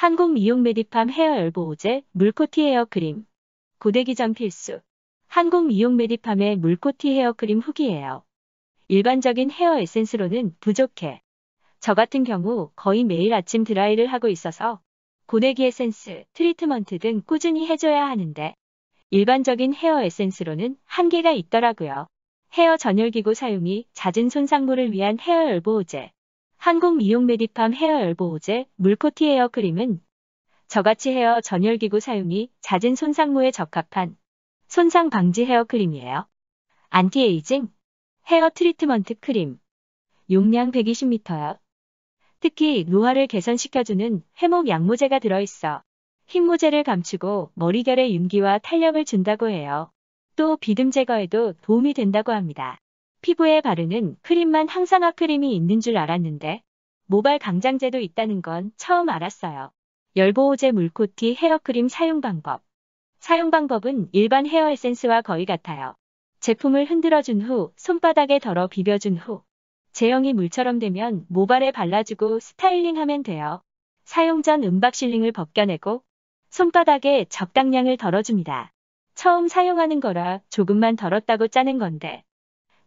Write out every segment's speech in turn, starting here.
한국 미용 메디팜 헤어 열보오제 물코티 헤어 크림. 고데기 전 필수. 한국 미용 메디팜의 물코티 헤어 크림 후기예요. 일반적인 헤어 에센스로는 부족해. 저 같은 경우 거의 매일 아침 드라이를 하고 있어서 고데기 에센스, 트리트먼트 등 꾸준히 해줘야 하는데 일반적인 헤어 에센스로는 한계가 있더라고요. 헤어 전열기구 사용이 잦은 손상물을 위한 헤어 열보오제 한국 미용 메디팜 헤어 열보호제 물코티 헤어 크림은 저같이 헤어 전열기구 사용이 잦은 손상모에 적합한 손상 방지 헤어 크림이에요. 안티에이징 헤어 트리트먼트 크림 용량 120m요. 특히 노화를 개선시켜주는 회목 양모제가 들어있어 흰모제를 감추고 머리결에 윤기와 탄력을 준다고 해요. 또 비듬 제거에도 도움이 된다고 합니다. 피부에 바르는 크림만 항산화 크림이 있는 줄 알았는데 모발 강장제도 있다는 건 처음 알았어요. 열보호제 물코티 헤어크림 사용 방법 사용 방법은 일반 헤어 에센스와 거의 같아요. 제품을 흔들어준 후 손바닥에 덜어 비벼준 후 제형이 물처럼 되면 모발에 발라주고 스타일링하면 돼요. 사용 전 은박 실링을 벗겨내고 손바닥에 적당량을 덜어줍니다. 처음 사용하는 거라 조금만 덜었다고 짜는 건데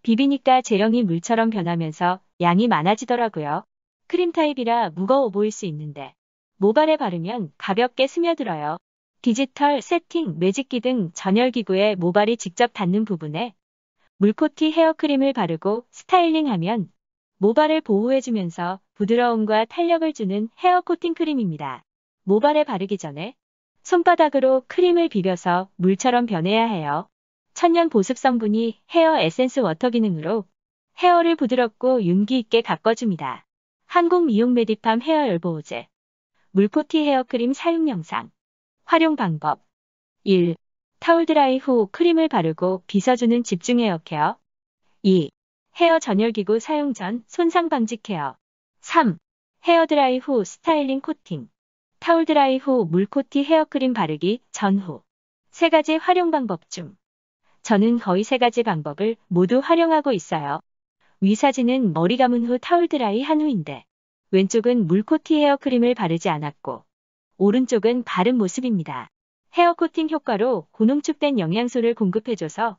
비비니까 제형이 물처럼 변하면서 양이 많아지더라고요. 크림 타입이라 무거워 보일 수 있는데 모발에 바르면 가볍게 스며들어요. 디지털, 세팅, 매직기 등 전열기구에 모발이 직접 닿는 부분에 물코티 헤어크림을 바르고 스타일링하면 모발을 보호해주면서 부드러움과 탄력을 주는 헤어 코팅 크림입니다. 모발에 바르기 전에 손바닥으로 크림을 비벼서 물처럼 변해야 해요. 천연 보습 성분이 헤어 에센스 워터 기능으로 헤어를 부드럽고 윤기 있게 가꿔줍니다. 한국 미용 메디팜 헤어 열보호제 물포티 헤어크림 사용 영상 활용 방법 1. 타올 드라이 후 크림을 바르고 빗어주는 집중 헤어 케어 2. 헤어 전열기구 사용 전 손상 방지 케어 3. 헤어 드라이 후 스타일링 코팅 타올 드라이 후 물코티 헤어크림 바르기 전후 세 가지 활용 방법 중 저는 거의 세 가지 방법을 모두 활용하고 있어요. 위사진은 머리 감은 후 타올 드라이 한 후인데 왼쪽은 물코티 헤어크림을 바르지 않았고 오른쪽은 바른 모습입니다. 헤어코팅 효과로 고농축된 영양소를 공급해줘서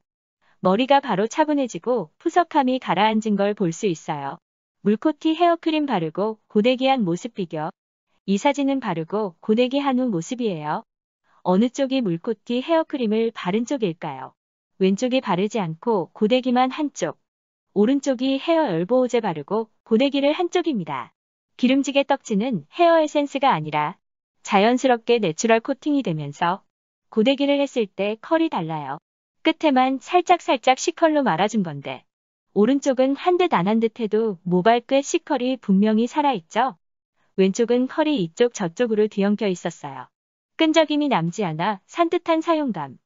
머리가 바로 차분해지고 푸석함이 가라앉은 걸 볼 수 있어요. 물코티 헤어크림 바르고 고데기한 모습 비교 이 사진은 바르고 고데기한 후 모습이에요. 어느 쪽이 물코티 헤어크림을 바른 쪽일까요? 왼쪽이 바르지 않고 고데기만 한쪽, 오른쪽이 헤어 열보호제 바르고 고데기를 한쪽입니다. 기름지게 떡지는 헤어 에센스가 아니라 자연스럽게 내추럴 코팅이 되면서 고데기를 했을 때 컬이 달라요. 끝에만 살짝살짝 C컬로 말아준 건데 오른쪽은 한 듯 안 한 듯해도 모발끝 C컬이 분명히 살아있죠? 왼쪽은 컬이 이쪽 저쪽으로 뒤엉켜 있었어요. 끈적임이 남지 않아 산뜻한 사용감.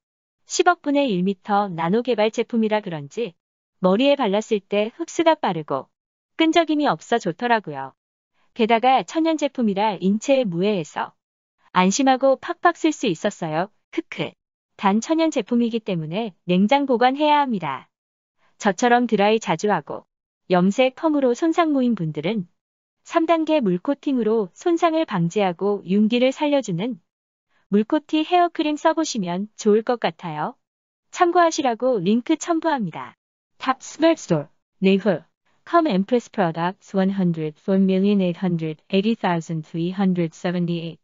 10억분의 1m 나노 개발 제품이라 그런지 머리에 발랐을 때 흡수가 빠르고 끈적임이 없어 좋더라고요. 게다가 천연 제품이라 인체에 무해해서 안심하고 팍팍 쓸 수 있었어요. 크크. 단 천연 제품이기 때문에 냉장 보관해야 합니다. 저처럼 드라이 자주 하고 염색 펌으로 손상 모인 분들은 3단계 물코팅으로 손상을 방지하고 윤기를 살려주는 물코티 헤어크림 써보시면 좋을 것 같아요. 참고하시라고 링크 첨부합니다. Top Smart Store, 네이버 Come Empress Products 104,880,378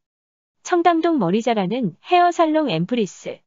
청담동 머리 자라는 헤어 살롱 엠프리스